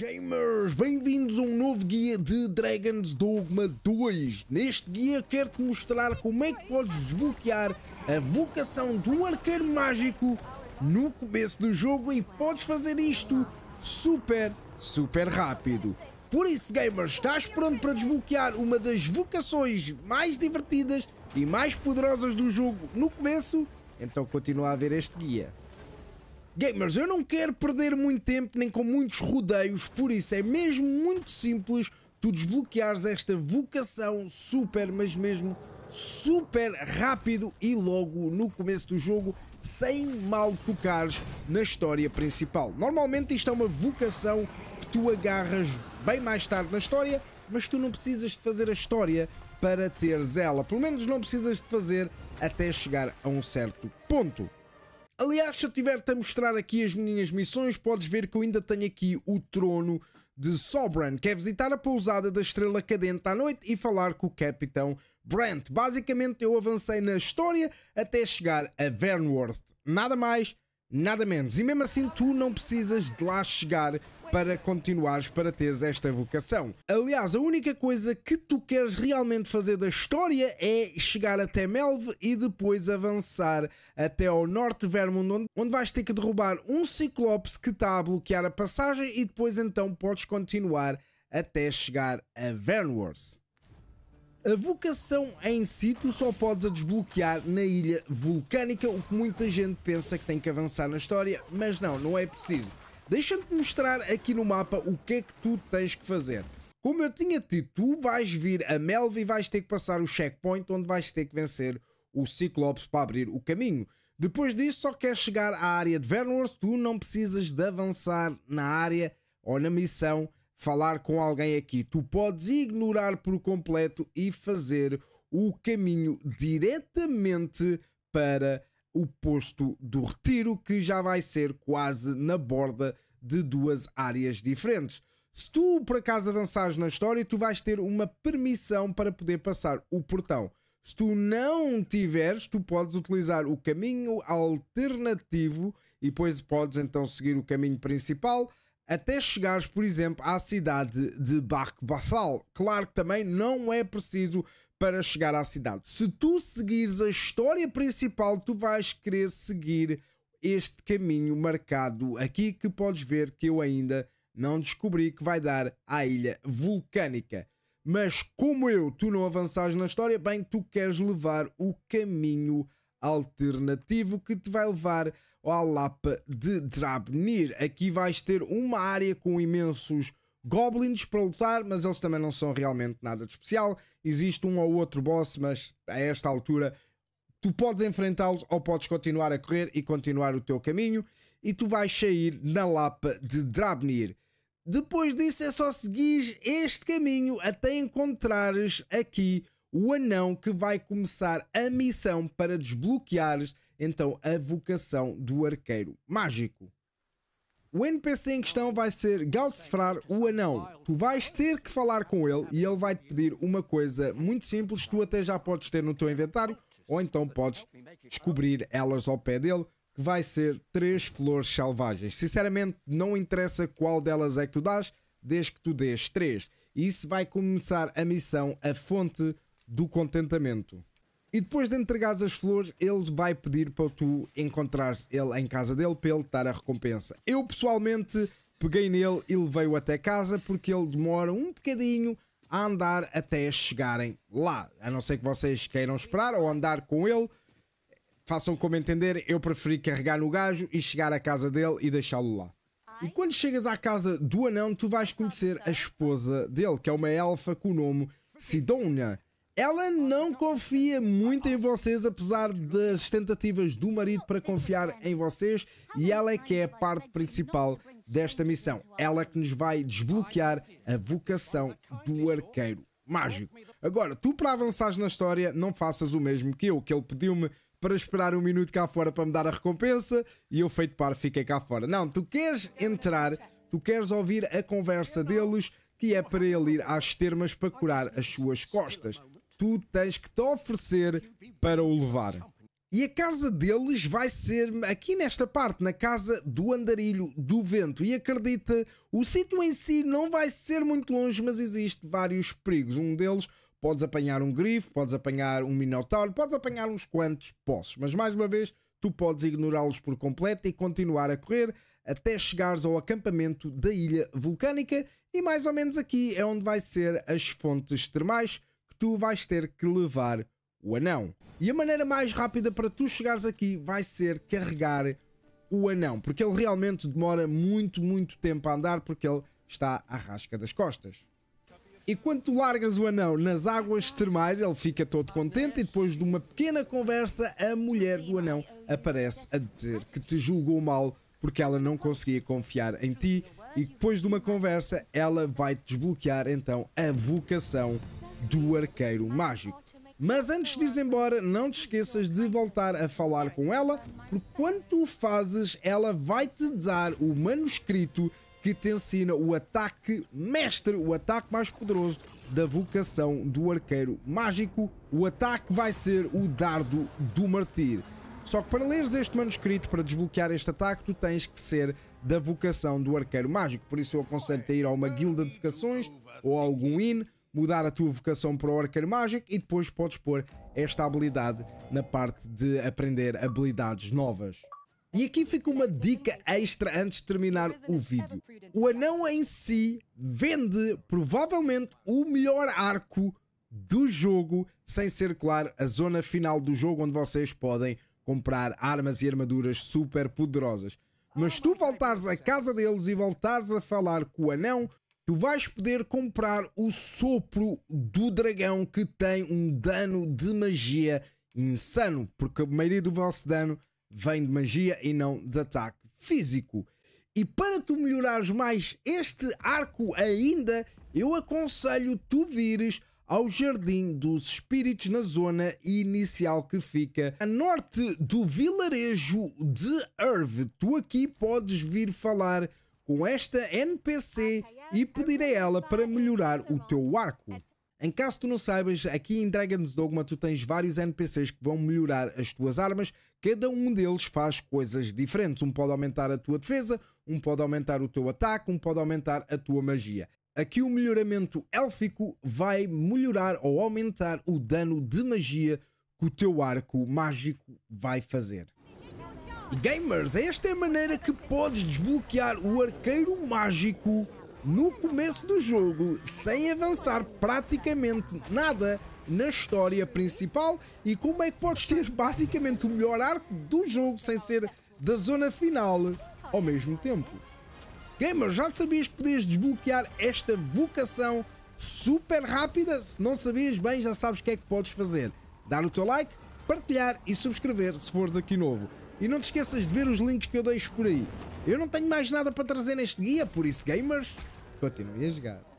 Gamers, bem-vindos a um novo guia de Dragon's Dogma 2. Neste guia quero-te mostrar como é que podes desbloquear a vocação do arqueiro mágico no começo do jogo e podes fazer isto super, super rápido. Por isso, gamers, estás pronto para desbloquear uma das vocações mais divertidas e mais poderosas do jogo no começo? Então continua a ver este guia. Gamers, eu não quero perder muito tempo nem com muitos rodeios, por isso é mesmo muito simples tu desbloqueares esta vocação super, mas mesmo super rápido e logo no começo do jogo, sem mal tocares na história principal. Normalmente isto é uma vocação que tu agarras bem mais tarde na história, mas tu não precisas de fazer a história para teres ela. Pelo menos não precisas de fazer até chegar a um certo ponto. Aliás, se eu tiver-te a mostrar aqui as minhas missões, podes ver que eu ainda tenho aqui o trono de Sobran, que é visitar a pousada da Estrela Cadente à noite e falar com o Capitão Brent. Basicamente, eu avancei na história até chegar a Vernworth. Nada mais, nada menos. E mesmo assim, tu não precisas de lá chegar para continuares, para teres esta vocação. Aliás, a única coisa que tu queres realmente fazer da história é chegar até Melv e depois avançar até ao norte de Vermund, onde vais ter que derrubar um Ciclopes que está a bloquear a passagem e depois então podes continuar até chegar a Vernworth. A vocação em si tu só podes a desbloquear na Ilha Vulcânica, o que muita gente pensa que tem que avançar na história, mas não, não é preciso. Deixa-me mostrar aqui no mapa o que é que tu tens que fazer. Como eu tinha dito, tu vais vir a Melvi, e vais ter que passar o checkpoint onde vais ter que vencer o Ciclopes para abrir o caminho. Depois disso, só queres chegar à área de Vernworth, tu não precisas de avançar na área ou na missão, falar com alguém aqui. Tu podes ignorar por completo e fazer o caminho diretamente para o posto do Retiro, que já vai ser quase na borda de duas áreas diferentes. Se tu por acaso avançares na história, tu vais ter uma permissão para poder passar o portão. Se tu não tiveres, tu podes utilizar o caminho alternativo e depois podes então seguir o caminho principal até chegares, por exemplo, à cidade de Barque Bathal. Claro que também não é preciso para chegar à cidade. Se tu seguires a história principal, tu vais querer seguir este caminho marcado aqui que podes ver que eu ainda não descobri que vai dar à ilha vulcânica. Mas como eu, tu não avanças na história, bem, tu queres levar o caminho alternativo que te vai levar ao Lapa de Drabnir. Aqui vais ter uma área com imensos goblins para lutar, mas eles também não são realmente nada de especial. Existe um ou outro boss, mas a esta altura tu podes enfrentá-los ou podes continuar a correr e continuar o teu caminho e tu vais sair na Lapa de Drabnir. Depois disso é só seguir este caminho até encontrares aqui o anão que vai começar a missão para desbloqueares então a vocação do arqueiro mágico. O NPC em questão vai ser Galtzfrar, o anão. Tu vais ter que falar com ele e ele vai te pedir uma coisa muito simples, tu até já podes ter no teu inventário, ou então podes descobrir elas ao pé dele, que vai ser três flores selvagens. Sinceramente, não interessa qual delas é que tu dás, desde que tu dês três. E isso vai começar a missão A Fonte do Contentamento. E depois de entregares as flores, ele vai pedir para tu encontrares ele em casa dele para ele dar a recompensa. Eu pessoalmente peguei nele e levei-o até casa porque ele demora um bocadinho a andar até chegarem lá. A não ser que vocês queiram esperar ou andar com ele. Façam como entender, eu preferi carregar no gajo e chegar à casa dele e deixá-lo lá. E quando chegas à casa do anão, tu vais conhecer a esposa dele, que é uma elfa com o nome Sidonia. Ela não confia muito em vocês, apesar das tentativas do marido para confiar em vocês, e ela é que é a parte principal desta missão. Ela que nos vai desbloquear a vocação do arqueiro mágico. Agora, tu para avançares na história, não faças o mesmo que eu, que ele pediu-me para esperar um minuto cá fora para me dar a recompensa e eu, feito par, fiquei cá fora. Não, tu queres entrar, tu queres ouvir a conversa deles, que é para ele ir às termas para curar as suas costas tu tens que te oferecer para o levar. E a casa deles vai ser aqui nesta parte, na casa do andarilho do vento. E acredita, o sítio em si não vai ser muito longe, mas existe vários perigos. Um deles, podes apanhar um grifo, podes apanhar um minotauro, podes apanhar uns quantos posses. Mas mais uma vez, tu podes ignorá-los por completo e continuar a correr até chegares ao acampamento da ilha vulcânica. E mais ou menos aqui é onde vai ser as fontes termais tu vais ter que levar o anão. E a maneira mais rápida para tu chegares aqui vai ser carregar o anão, porque ele realmente demora muito, muito tempo a andar, porque ele está à rasca das costas. E quando tu largas o anão nas águas termais, ele fica todo contente e depois de uma pequena conversa, a mulher do anão aparece a dizer que te julgou mal porque ela não conseguia confiar em ti e depois de uma conversa, ela vai desbloquear então a vocação do Arqueiro Mágico. Mas antes de ir embora, não te esqueças de voltar a falar com ela, porque quando tu o fazes, ela vai-te dar o manuscrito que te ensina o ataque mestre, o ataque mais poderoso da vocação do arqueiro mágico. O ataque vai ser o dardo do martir. Só que para leres este manuscrito, para desbloquear este ataque, tu tens que ser da vocação do arqueiro mágico. Por isso eu aconselho-te a ir a uma guilda de vocações ou a algum inn mudar a tua vocação para o arqueiro mágico e depois podes pôr esta habilidade na parte de aprender habilidades novas. E aqui fica uma dica extra antes de terminar o vídeo. O anão em si vende provavelmente o melhor arco do jogo, sem ser, claro, a zona final do jogo onde vocês podem comprar armas e armaduras super poderosas. Mas tu voltares à casa deles e voltares a falar com o anão, tu vais poder comprar o sopro do dragão que tem um dano de magia insano, porque a maioria do vosso dano vem de magia e não de ataque físico. E para tu melhorares mais este arco ainda, eu aconselho tu vires ao Jardim dos Espíritos na zona inicial que fica a norte do vilarejo de Erve. Tu aqui podes vir falar com esta NPC e pedir a ela para melhorar o teu arco. Em caso tu não saibas, aqui em Dragon's Dogma tu tens vários NPCs que vão melhorar as tuas armas. Cada um deles faz coisas diferentes. Um pode aumentar a tua defesa, um pode aumentar o teu ataque, um pode aumentar a tua magia. Aqui o melhoramento élfico vai melhorar ou aumentar o dano de magia que o teu arco mágico vai fazer. Gamers, é esta é a maneira que podes desbloquear o arqueiro mágico no começo do jogo sem avançar praticamente nada na história principal e como é que podes ter basicamente o melhor arco do jogo sem ser da zona final ao mesmo tempo. Gamer, já sabias que podias desbloquear esta vocação super rápida? Se não sabias, bem, já sabes o que é que podes fazer. Dar o teu like, partilhar e subscrever se fores aqui novo. E não te esqueças de ver os links que eu deixo por aí. Eu não tenho mais nada para trazer neste guia, por isso, gamers, continuem a jogar.